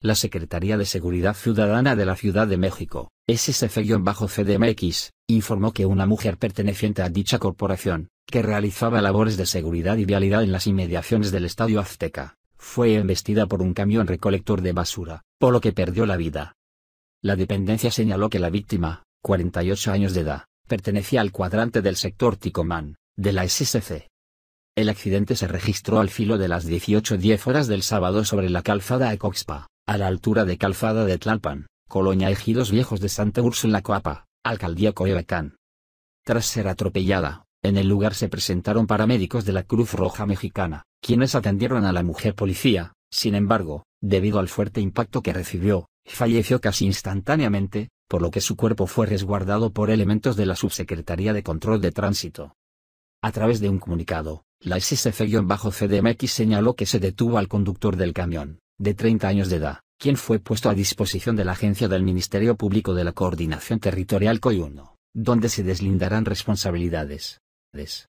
La Secretaría de Seguridad Ciudadana de la Ciudad de México, ssf cdmx informó que una mujer perteneciente a dicha corporación, que realizaba labores de seguridad y vialidad en las inmediaciones del Estadio Azteca, fue embestida por un camión recolector de basura, por lo que perdió la vida. La dependencia señaló que la víctima, 48 años de edad, pertenecía al cuadrante del sector Ticomán, de la SSC. El accidente se registró al filo de las 18.10 horas del sábado sobre la calzada Ecoxpa a la altura de Calzada de Tlalpan, Colonia Ejidos Viejos de Santa Úrsula Coapa, Alcaldía Coyoacán. Tras ser atropellada, en el lugar se presentaron paramédicos de la Cruz Roja Mexicana, quienes atendieron a la mujer policía, sin embargo, debido al fuerte impacto que recibió, falleció casi instantáneamente, por lo que su cuerpo fue resguardado por elementos de la Subsecretaría de Control de Tránsito. A través de un comunicado, la bajo cdmx señaló que se detuvo al conductor del camión, de 30 años de edad, quien fue puesto a disposición de la agencia del Ministerio Público de la Coordinación Territorial coi donde se deslindarán responsabilidades.